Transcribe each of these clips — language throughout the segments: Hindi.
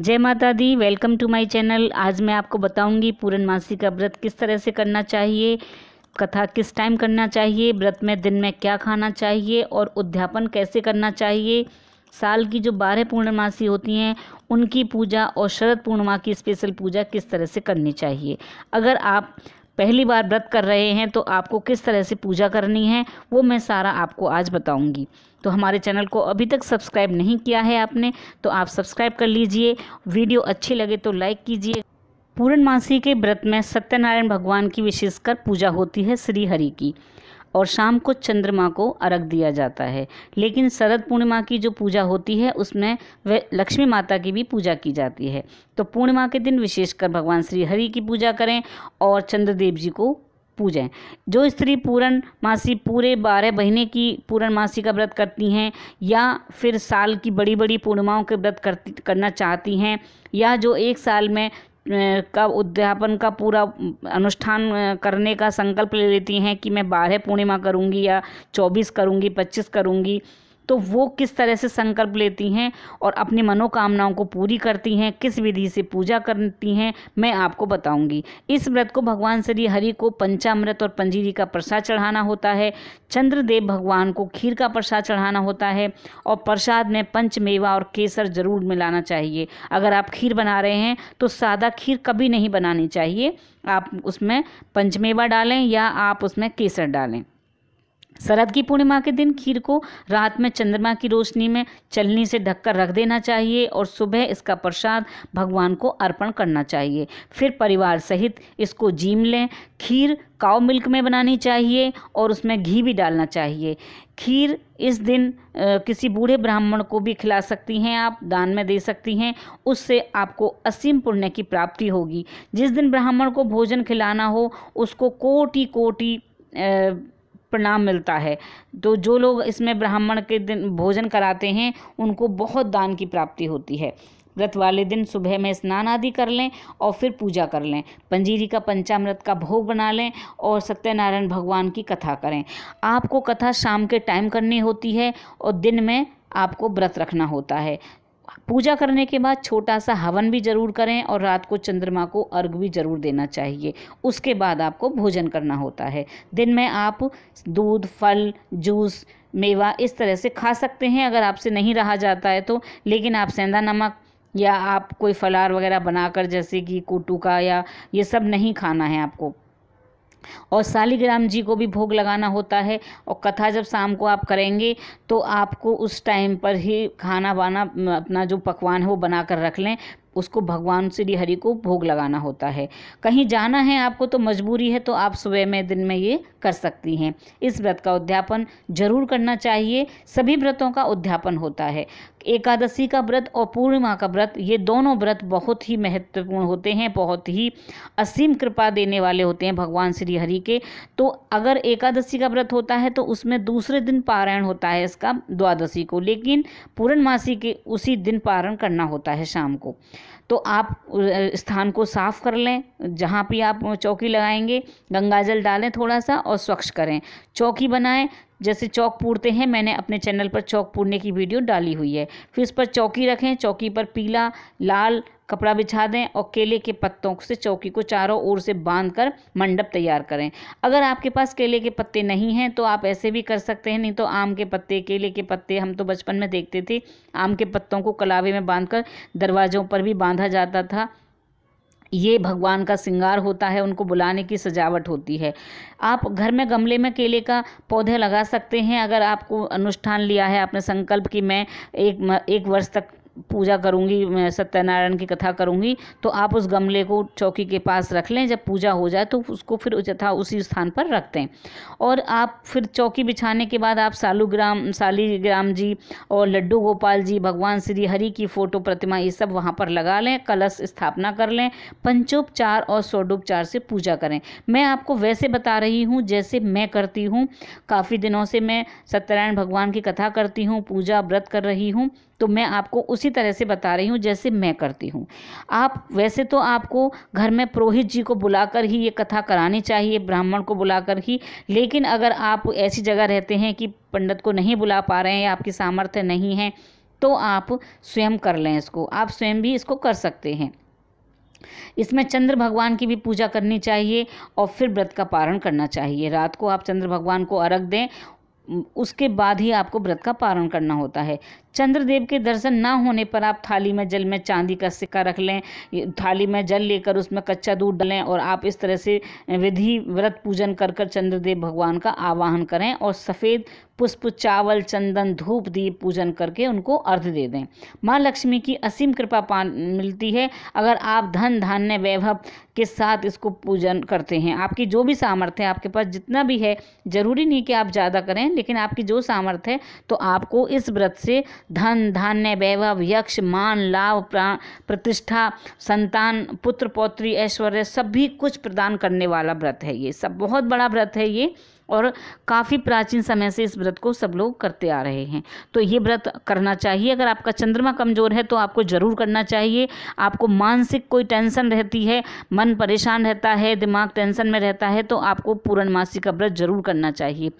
जय माता दी वेलकम टू माय चैनल आज मैं आपको बताऊंगी पूर्णमासी का व्रत किस तरह से करना चाहिए कथा किस टाइम करना चाहिए व्रत में दिन में क्या खाना चाहिए और उद्यापन कैसे करना चाहिए साल की जो बारह पूर्णमासी होती हैं उनकी पूजा और शरद पूर्णिमा की स्पेशल पूजा किस तरह से करनी चाहिए अगर आप पहली बार व्रत कर रहे हैं तो आपको किस तरह से पूजा करनी है वो मैं सारा आपको आज बताऊंगी तो हमारे चैनल को अभी तक सब्सक्राइब नहीं किया है आपने तो आप सब्सक्राइब कर लीजिए वीडियो अच्छी लगे तो लाइक कीजिए पूर्णमासी के व्रत में सत्यनारायण भगवान की विशेषकर पूजा होती है श्रीहरि की और शाम को चंद्रमा को अर्घ दिया जाता है लेकिन शरद पूर्णिमा की जो पूजा होती है उसमें वह लक्ष्मी माता की भी पूजा की जाती है तो पूर्णिमा के दिन विशेषकर भगवान श्री हरि की पूजा करें और चंद्रदेव जी को पूजें जो स्त्री पूरन मासी पूरे बारह महीने की पूरन मासी का व्रत करती हैं या फिर साल की बड़ी बड़ी पूर्णिमाओं के व्रत करती करना चाहती हैं या जो एक साल में का उद्यापन का पूरा अनुष्ठान करने का संकल्प ले लेती हैं कि मैं बारह पूर्णिमा करूँगी या चौबीस करूँगी पच्चीस करूँगी तो वो किस तरह से संकल्प लेती हैं और अपनी मनोकामनाओं को पूरी करती हैं किस विधि से पूजा करती हैं मैं आपको बताऊंगी इस व्रत को भगवान श्री हरि को पंचामृत और पंजीरी का प्रसाद चढ़ाना होता है चंद्रदेव भगवान को खीर का प्रसाद चढ़ाना होता है और प्रसाद में पंचमेवा और केसर जरूर मिलाना चाहिए अगर आप खीर बना रहे हैं तो सादा खीर कभी नहीं बनानी चाहिए आप उसमें पंचमेवा डालें या आप उसमें केसर डालें शरद की पूर्णिमा के दिन खीर को रात में चंद्रमा की रोशनी में चलनी से ढककर रख देना चाहिए और सुबह इसका प्रसाद भगवान को अर्पण करना चाहिए फिर परिवार सहित इसको जीम लें खीर काव मिल्क में बनानी चाहिए और उसमें घी भी डालना चाहिए खीर इस दिन किसी बूढ़े ब्राह्मण को भी खिला सकती हैं आप दान में दे सकती हैं उससे आपको असीम पुण्य की प्राप्ति होगी जिस दिन ब्राह्मण को भोजन खिलाना हो उसको कोटि कोटि प्रणाम मिलता है तो जो लोग इसमें ब्राह्मण के दिन भोजन कराते हैं उनको बहुत दान की प्राप्ति होती है व्रत वाले दिन सुबह में स्नान आदि कर लें और फिर पूजा कर लें पंजीरी का पंचामृत का भोग बना लें और सत्यनारायण भगवान की कथा करें आपको कथा शाम के टाइम करनी होती है और दिन में आपको व्रत रखना होता है पूजा करने के बाद छोटा सा हवन भी ज़रूर करें और रात को चंद्रमा को अर्घ भी ज़रूर देना चाहिए उसके बाद आपको भोजन करना होता है दिन में आप दूध फल जूस मेवा इस तरह से खा सकते हैं अगर आपसे नहीं रहा जाता है तो लेकिन आप सेंधा नमक या आप कोई फलार वगैरह बनाकर जैसे कि कोटू का या ये सब नहीं खाना है आपको और शालिग्राम जी को भी भोग लगाना होता है और कथा जब शाम को आप करेंगे तो आपको उस टाइम पर ही खाना वाना अपना जो पकवान है वो बना कर रख लें उसको भगवान श्री हरि को भोग लगाना होता है कहीं जाना है आपको तो मजबूरी है तो आप सुबह में दिन में ये कर सकती हैं इस व्रत का उद्यापन जरूर करना चाहिए सभी व्रतों का उद्यापन होता है एकादशी का व्रत और पूर्णिमा का व्रत ये दोनों व्रत बहुत ही महत्वपूर्ण होते हैं बहुत ही असीम कृपा देने वाले होते हैं भगवान श्री हरि के तो अगर एकादशी का व्रत होता है तो उसमें दूसरे दिन पारायण होता है इसका द्वादशी को लेकिन पूर्णमासी के उसी दिन पारण करना होता है शाम को तो आप स्थान को साफ़ कर लें जहाँ भी आप चौकी लगाएंगे गंगाजल डालें थोड़ा सा और स्वच्छ करें चौकी बनाएं जैसे चौक पूरते हैं मैंने अपने चैनल पर चौक पूरने की वीडियो डाली हुई है फिर उस पर चौकी रखें चौकी पर पीला लाल कपड़ा बिछा दें और केले के पत्तों से चौकी को चारों ओर से बांध कर मंडप तैयार करें अगर आपके पास केले के पत्ते नहीं हैं तो आप ऐसे भी कर सकते हैं नहीं तो आम के पत्ते केले के पत्ते हम तो बचपन में देखते थे आम के पत्तों को कलावे में बांध कर दरवाज़ों पर भी बांधा जाता था ये भगवान का श्रृंगार होता है उनको बुलाने की सजावट होती है आप घर में गमले में केले का पौधे लगा सकते हैं अगर आपको अनुष्ठान लिया है आपने संकल्प कि मैं एक एक वर्ष तक पूजा करूँगी मैं सत्यनारायण की कथा करूँगी तो आप उस गमले को चौकी के पास रख लें जब पूजा हो जाए तो उसको फिर यथा उसी स्थान पर रख दें और आप फिर चौकी बिछाने के बाद आप सालूग्राम सालीग्राम जी और लड्डू गोपाल जी भगवान श्री हरि की फ़ोटो प्रतिमा ये सब वहाँ पर लगा लें कलश स्थापना कर लें पंचोपचार और षोडोपचार से पूजा करें मैं आपको वैसे बता रही हूँ जैसे मैं करती हूँ काफ़ी दिनों से मैं सत्यनारायण भगवान की कथा करती हूँ पूजा व्रत कर रही हूँ तो मैं आपको उसी तरह से बता रही हूँ जैसे मैं करती हूँ आप वैसे तो आपको घर में पुरोहित जी को बुलाकर ही ये कथा करानी चाहिए ब्राह्मण को बुलाकर ही लेकिन अगर आप ऐसी जगह रहते हैं कि पंडित को नहीं बुला पा रहे हैं या आपकी सामर्थ्य नहीं है तो आप स्वयं कर लें इसको आप स्वयं भी इसको कर सकते हैं इसमें चंद्र भगवान की भी पूजा करनी चाहिए और फिर व्रत का पारण करना चाहिए रात को आप चंद्र भगवान को अर्घ दें उसके बाद ही आपको व्रत का पारण करना होता है चंद्रदेव के दर्शन ना होने पर आप थाली में जल में चांदी का सिक्का रख लें थाली में जल लेकर उसमें कच्चा दूध डालें और आप इस तरह से विधि व्रत पूजन कर कर चंद्रदेव भगवान का आवाहन करें और सफ़ेद पुष्प चावल चंदन धूप दीप पूजन करके उनको अर्घ दे दें माँ लक्ष्मी की असीम कृपा पान मिलती है अगर आप धन धान्य वैभव के साथ इसको पूजन करते हैं आपकी जो भी सामर्थ्य है आपके पास जितना भी है ज़रूरी नहीं कि आप ज़्यादा करें लेकिन आपकी जो सामर्थ्य है तो आपको इस व्रत से धन धान्य वैभव यक्ष मान लाभ प्रतिष्ठा संतान पुत्र पौत्री ऐश्वर्य सभी कुछ प्रदान करने वाला व्रत है ये सब बहुत बड़ा व्रत है ये और काफ़ी प्राचीन समय से इस व्रत को सब लोग करते आ रहे हैं तो ये व्रत करना चाहिए अगर आपका चंद्रमा कमज़ोर है तो आपको ज़रूर करना चाहिए आपको मानसिक कोई टेंशन रहती है मन परेशान रहता है दिमाग टेंशन में रहता है तो आपको पूर्णमासी का व्रत ज़रूर करना चाहिए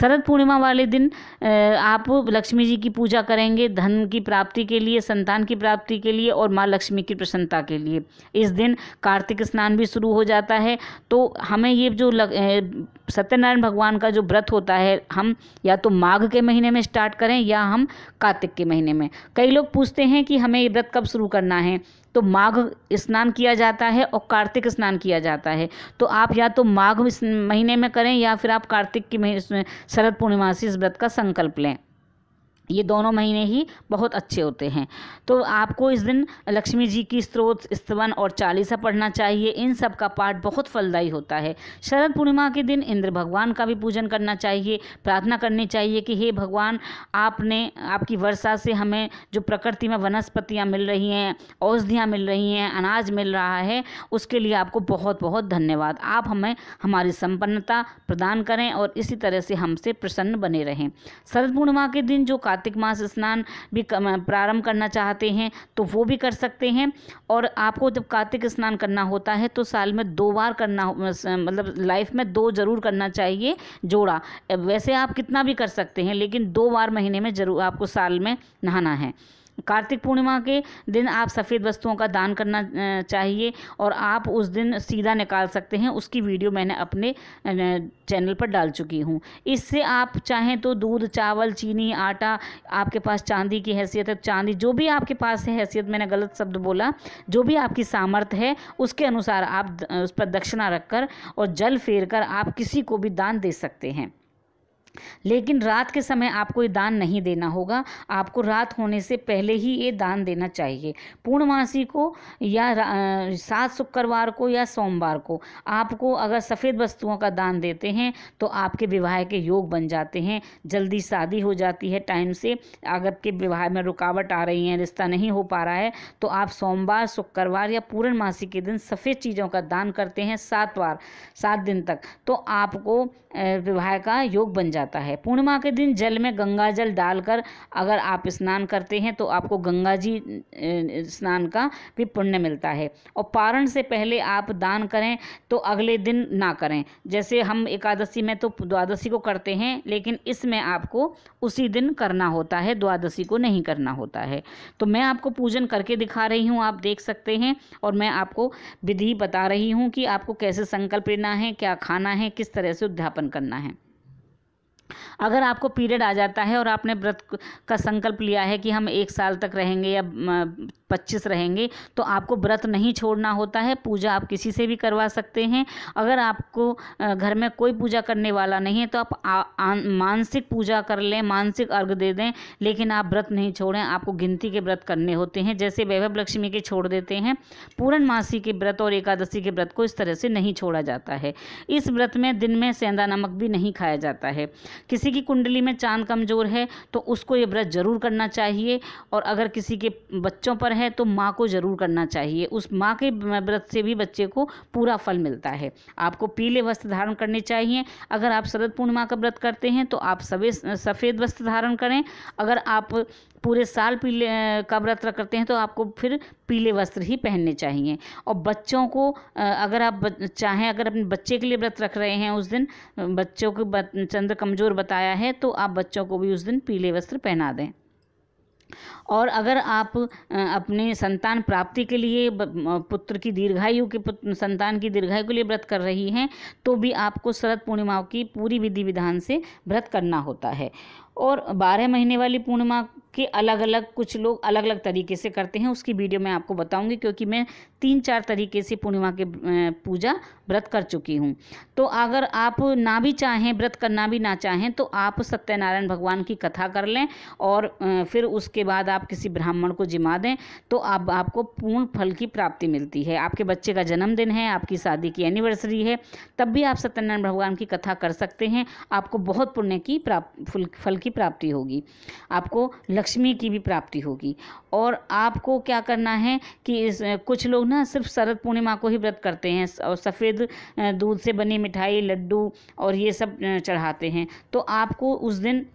शरद पूर्णिमा वाले दिन आप लक्ष्मी जी की पूजा करेंगे धन की प्राप्ति के लिए संतान की प्राप्ति के लिए और माँ लक्ष्मी की प्रसन्नता के लिए इस दिन कार्तिक स्नान भी शुरू हो जाता है तो हमें ये जो लग, सत्यनारायण भगवान का जो व्रत होता है हम या तो माघ के महीने में स्टार्ट करें या हम कार्तिक के महीने में कई लोग पूछते हैं कि हमें ये व्रत कब शुरू करना है तो माघ स्नान किया जाता है और कार्तिक स्नान किया जाता है तो आप या तो माघ महीने में करें या फिर आप कार्तिक की शरद पूर्णिमा से इस व्रत का संकल्प लें ये दोनों महीने ही बहुत अच्छे होते हैं तो आपको इस दिन लक्ष्मी जी की स्त्रोत स्तवन और चालीसा पढ़ना चाहिए इन सब का पाठ बहुत फलदायी होता है शरद पूर्णिमा के दिन इंद्र भगवान का भी पूजन करना चाहिए प्रार्थना करनी चाहिए कि हे भगवान आपने आपकी वर्षा से हमें जो प्रकृति में वनस्पतियाँ मिल रही हैं औषधियाँ मिल रही हैं अनाज मिल रहा है उसके लिए आपको बहुत बहुत धन्यवाद आप हमें हमारी संपन्नता प्रदान करें और इसी तरह से हमसे प्रसन्न बने रहें शरद पूर्णिमा के दिन जो का कार्तिक मास स्नान भी प्रारंभ करना चाहते हैं तो वो भी कर सकते हैं और आपको जब कार्तिक स्नान करना होता है तो साल में दो बार करना मतलब लाइफ में दो ज़रूर करना चाहिए जोड़ा वैसे आप कितना भी कर सकते हैं लेकिन दो बार महीने में ज़रूर आपको साल में नहाना है कार्तिक पूर्णिमा के दिन आप सफ़ेद वस्तुओं का दान करना चाहिए और आप उस दिन सीधा निकाल सकते हैं उसकी वीडियो मैंने अपने चैनल पर डाल चुकी हूँ इससे आप चाहें तो दूध चावल चीनी आटा आपके पास चांदी की हैसियत है चांदी जो भी आपके पास है हैसियत मैंने गलत शब्द बोला जो भी आपकी सामर्थ्य है उसके अनुसार आप उस पर दक्षिणा रखकर और जल फेर कर आप किसी को भी दान दे सकते हैं लेकिन रात के समय आपको ये दान नहीं देना होगा आपको रात होने से पहले ही ये दान देना चाहिए पूर्णमासी को या सात शुक्रवार को या सोमवार को आपको अगर सफ़ेद वस्तुओं का दान देते हैं तो आपके विवाह के योग बन जाते हैं जल्दी शादी हो जाती है टाइम से अगर के विवाह में रुकावट आ रही है रिश्ता नहीं हो पा रहा है तो आप सोमवार शुक्रवार या पूर्णमासी के दिन सफ़ेद चीज़ों का दान करते हैं सात बार सात दिन तक तो आपको विवाह का योग बन जाता जाता है पूर्णिमा के दिन जल में गंगा जल डालकर अगर आप स्नान करते हैं तो आपको गंगा जी स्नान का भी पुण्य मिलता है और पारण से पहले आप दान करें तो अगले दिन ना करें जैसे हम एकादशी में तो द्वादशी को करते हैं लेकिन इसमें आपको उसी दिन करना होता है द्वादशी को नहीं करना होता है तो मैं आपको पूजन करके दिखा रही हूँ आप देख सकते हैं और मैं आपको विधि बता रही हूँ कि आपको कैसे संकल्प लेना है क्या खाना है किस तरह से उद्यापन करना है अगर आपको पीरियड आ जाता है और आपने व्रत का संकल्प लिया है कि हम एक साल तक रहेंगे या पच्चीस रहेंगे तो आपको व्रत नहीं छोड़ना होता है पूजा आप किसी से भी करवा सकते हैं अगर आपको घर में कोई पूजा करने वाला नहीं है तो आप मानसिक पूजा कर लें मानसिक अर्घ दे दें लेकिन आप व्रत नहीं छोड़ें आपको गिनती के व्रत करने होते हैं जैसे वैभव लक्ष्मी के छोड़ देते हैं पूर्णमासी के व्रत और एकादशी के व्रत को इस तरह से नहीं छोड़ा जाता है इस व्रत में दिन में सेंधा नमक भी नहीं खाया जाता है किसी की कुंडली में चांद कमज़ोर है तो उसको ये व्रत ज़रूर करना चाहिए और अगर किसी के बच्चों पर है है तो माँ को ज़रूर करना चाहिए उस माँ के व्रत से भी बच्चे को पूरा फल मिलता है आपको पीले वस्त्र धारण करने चाहिए अगर आप शरद पूर्णिमा का व्रत करते हैं तो आप सवे सफ़ेद वस्त्र धारण करें अगर आप पूरे साल पीले का व्रत करते हैं तो आपको फिर पीले वस्त्र ही पहनने चाहिए और बच्चों को अगर आप चाहें अगर अपने बच्चे के लिए व्रत रख रहे हैं उस दिन बच्चों को चंद्र कमज़ोर बताया है तो आप बच्चों को भी उस दिन पीले वस्त्र पहना दें और अगर आप अपने संतान प्राप्ति के लिए पुत्र की दीर्घायु के संतान की दीर्घायु के लिए व्रत कर रही हैं तो भी आपको शरद पूर्णिमा की पूरी विधि विधान से व्रत करना होता है और बारह महीने वाली पूर्णिमा कि अलग अलग कुछ लोग अलग अलग तरीके से करते हैं उसकी वीडियो मैं आपको बताऊंगी क्योंकि मैं तीन चार तरीके से पूर्णिमा के पूजा व्रत कर चुकी हूँ तो अगर आप ना भी चाहें व्रत करना भी ना चाहें तो आप सत्यनारायण भगवान की कथा कर लें और फिर उसके बाद आप किसी ब्राह्मण को जिमा दें तो आप आपको पूर्ण फल की प्राप्ति मिलती है आपके बच्चे का जन्मदिन है आपकी शादी की एनिवर्सरी है तब भी आप सत्यनारायण भगवान की कथा कर सकते हैं आपको बहुत पुण्य की प्राप्त फल की प्राप्ति होगी आपको लक्ष्मी की भी प्राप्ति होगी और आपको क्या करना है कि इस कुछ लोग ना सिर्फ शरद पूर्णिमा को ही व्रत करते हैं और सफ़ेद दूध से बनी मिठाई लड्डू और ये सब चढ़ाते हैं तो आपको उस दिन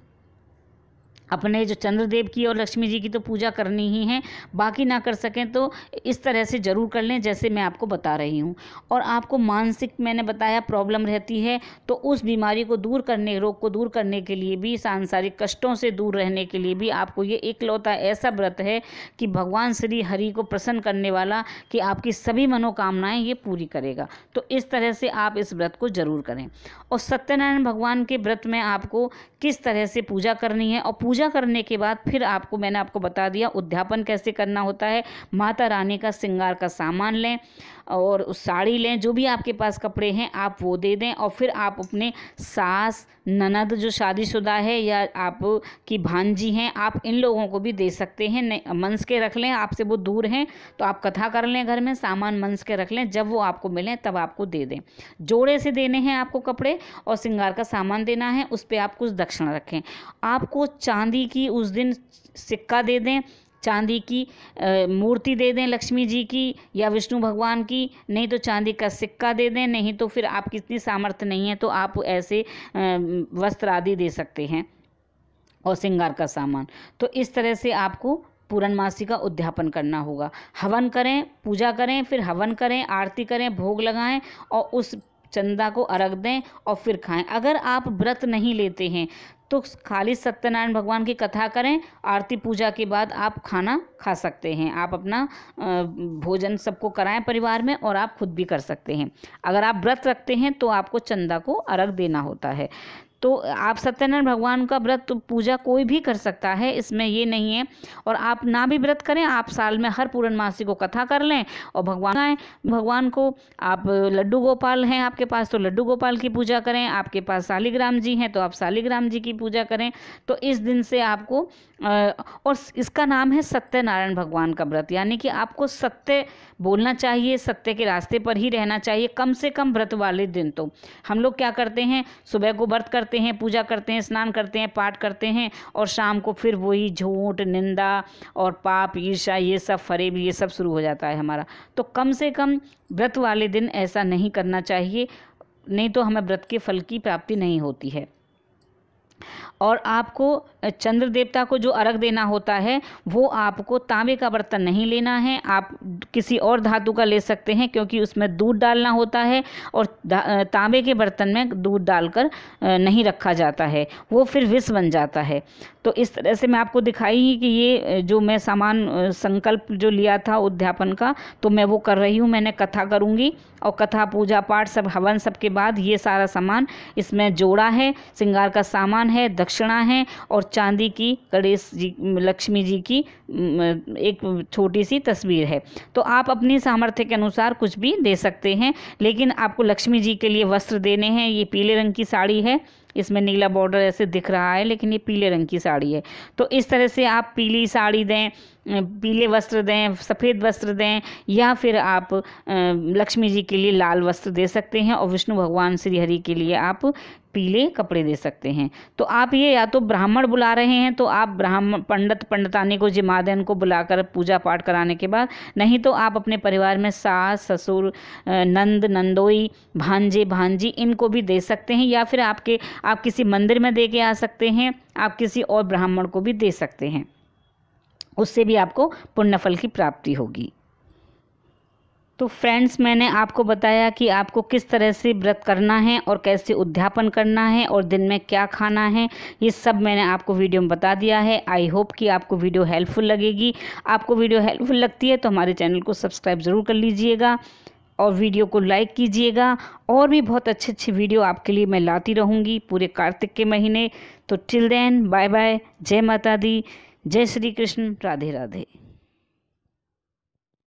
अपने जो चंद्रदेव की और लक्ष्मी जी की तो पूजा करनी ही है बाकी ना कर सकें तो इस तरह से ज़रूर कर लें जैसे मैं आपको बता रही हूँ और आपको मानसिक मैंने बताया प्रॉब्लम रहती है तो उस बीमारी को दूर करने रोग को दूर करने के लिए भी सांसारिक कष्टों से दूर रहने के लिए भी आपको ये इकलौता ऐसा व्रत है कि भगवान श्री हरि को प्रसन्न करने वाला कि आपकी सभी मनोकामनाएँ ये पूरी करेगा तो इस तरह से आप इस व्रत को ज़रूर करें और सत्यनारायण भगवान के व्रत में आपको किस तरह से पूजा करनी है और पूजा करने के बाद फिर आपको मैंने आपको बता दिया उद्यापन कैसे करना होता है माता रानी का श्रृंगार का सामान लें और साड़ी लें जो भी आपके पास कपड़े हैं आप वो दे दें और फिर आप अपने सास ननद जो शादीशुदा है या आप की भांजी हैं आप इन लोगों को भी दे सकते हैं मंस के रख लें आपसे वो दूर हैं तो आप कथा कर लें घर में सामान मंस के रख लें जब वो आपको मिलें तब आपको दे दें जोड़े से देने हैं आपको कपड़े और सिंगार का सामान देना है उस पर आप कुछ दक्षिणा रखें आपको चांदी की उस दिन सिक्का दे दें चांदी की मूर्ति दे दें लक्ष्मी जी की या विष्णु भगवान की नहीं तो चांदी का सिक्का दे दें नहीं तो फिर आपकी इतनी सामर्थ्य नहीं है तो आप ऐसे वस्त्र आदि दे सकते हैं और श्रृंगार का सामान तो इस तरह से आपको पूरणमासी का उद्यापन करना होगा हवन करें पूजा करें फिर हवन करें आरती करें भोग लगाएं और उस चंदा को अर्घ दें और फिर खाएं अगर आप व्रत नहीं लेते हैं तो खाली सत्यनारायण भगवान की कथा करें आरती पूजा के बाद आप खाना खा सकते हैं आप अपना भोजन सबको कराएं परिवार में और आप खुद भी कर सकते हैं अगर आप व्रत रखते हैं तो आपको चंदा को अर्घ देना होता है तो आप सत्यनारायण भगवान का व्रत पूजा कोई भी कर सकता है इसमें ये नहीं है और आप ना भी व्रत करें आप साल में हर पूर्णमासी को कथा कर लें और भगवान आए भगवान को आप लड्डू गोपाल हैं आपके पास तो लड्डू गोपाल की पूजा करें आपके पास शालिग्राम जी हैं तो आप शालिग्राम जी की पूजा करें तो इस दिन से आपको और इसका नाम है सत्यनारायण भगवान का व्रत यानी कि आपको सत्य बोलना चाहिए सत्य के रास्ते पर ही रहना चाहिए कम से कम व्रत वाले दिन तो हम लोग क्या करते हैं सुबह को व्रत करते करते हैं पूजा करते हैं स्नान करते हैं पाठ करते हैं और शाम को फिर वही झूठ निंदा और पाप ईर्षा ये सब फरेब ये सब शुरू हो जाता है हमारा तो कम से कम व्रत वाले दिन ऐसा नहीं करना चाहिए नहीं तो हमें व्रत के फल की प्राप्ति नहीं होती है और आपको चंद्र देवता को जो अर्घ देना होता है वो आपको तांबे का बर्तन नहीं लेना है आप किसी और धातु का ले सकते हैं क्योंकि उसमें दूध डालना होता है और तांबे के बर्तन में दूध डालकर नहीं रखा जाता है वो फिर विष बन जाता है तो इस तरह से मैं आपको दिखाई कि ये जो मैं सामान संकल्प जो लिया था उद्यापन का तो मैं वो कर रही हूँ मैंने कथा करूँगी और कथा पूजा पाठ सब हवन सब के बाद ये सारा सामान इसमें जोड़ा है श्रृंगार का सामान है दक्षिणा है और चांदी की गणेश जी लक्ष्मी जी की एक छोटी सी तस्वीर है तो आप अपनी सामर्थ्य के अनुसार कुछ भी दे सकते हैं लेकिन आपको लक्ष्मी जी के लिए वस्त्र देने हैं ये पीले रंग की साड़ी है इसमें नीला बॉर्डर ऐसे दिख रहा है लेकिन ये पीले रंग की साड़ी है तो इस तरह से आप पीली साड़ी दें पीले वस्त्र दें सफ़ेद वस्त्र दें या फिर आप लक्ष्मी जी के लिए लाल वस्त्र दे सकते हैं और विष्णु भगवान श्री हरि के लिए आप पीले कपड़े दे सकते हैं तो आप ये या तो ब्राह्मण बुला रहे हैं तो आप ब्राह्मण पंडित पंडितानी को जिमादन को बुलाकर पूजा पाठ कराने के बाद नहीं तो आप अपने परिवार में सास ससुर नंद नंदोई भांजे भांजी इनको भी दे सकते हैं या फिर आपके आप किसी मंदिर में दे के आ सकते हैं आप किसी और ब्राह्मण को भी दे सकते हैं उससे भी आपको पुण्यफल की प्राप्ति होगी तो फ्रेंड्स मैंने आपको बताया कि आपको किस तरह से व्रत करना है और कैसे उद्यापन करना है और दिन में क्या खाना है ये सब मैंने आपको वीडियो में बता दिया है आई होप कि आपको वीडियो हेल्पफुल लगेगी आपको वीडियो हेल्पफुल लगती है तो हमारे चैनल को सब्सक्राइब ज़रूर कर लीजिएगा और वीडियो को लाइक कीजिएगा और भी बहुत अच्छे अच्छे वीडियो आपके लिए मैं लाती रहूँगी पूरे कार्तिक के महीने तो टिल देन बाय बाय जय माता दी जय श्री कृष्ण राधे राधे